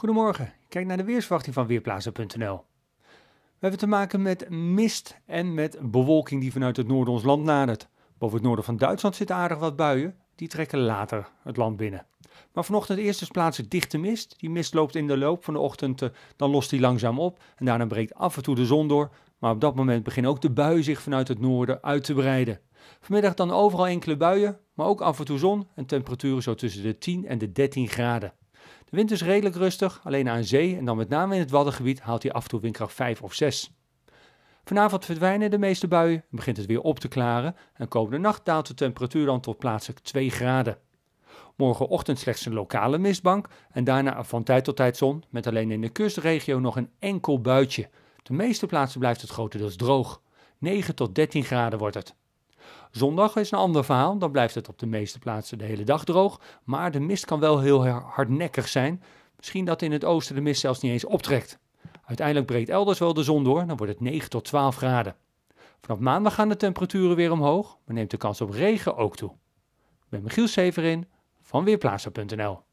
Goedemorgen, kijk naar de weersverwachting van Weerplaatsen.nl. We hebben te maken met mist en met bewolking die vanuit het noorden ons land nadert. Boven het noorden van Duitsland zitten aardig wat buien, die trekken later het land binnen. Maar vanochtend eerst is plaatsen dichte mist. Die mist loopt in de loop van de ochtend, eh, dan lost die langzaam op en daarna breekt af en toe de zon door. Maar op dat moment beginnen ook de buien zich vanuit het noorden uit te breiden. Vanmiddag dan overal enkele buien, maar ook af en toe zon en temperaturen zo tussen de 10 en de 13 graden. De wind is redelijk rustig, alleen aan zee en dan met name in het Waddengebied haalt hij af en toe windkracht 5 of 6. Vanavond verdwijnen de meeste buien, begint het weer op te klaren en komende nacht daalt de temperatuur dan tot plaatselijk 2 graden. Morgenochtend slechts een lokale mistbank en daarna van tijd tot tijd zon, met alleen in de kustregio nog een enkel buitje. De meeste plaatsen blijft het grotendeels droog. 9 tot 13 graden wordt het. Zondag is een ander verhaal. Dan blijft het op de meeste plaatsen de hele dag droog. Maar de mist kan wel heel hardnekkig zijn. Misschien dat in het oosten de mist zelfs niet eens optrekt. Uiteindelijk breekt elders wel de zon door. Dan wordt het 9 tot 12 graden. Vanaf maandag gaan de temperaturen weer omhoog. Maar neemt de kans op regen ook toe. Ik ben Michiel Severin van Weerplaatsen.nl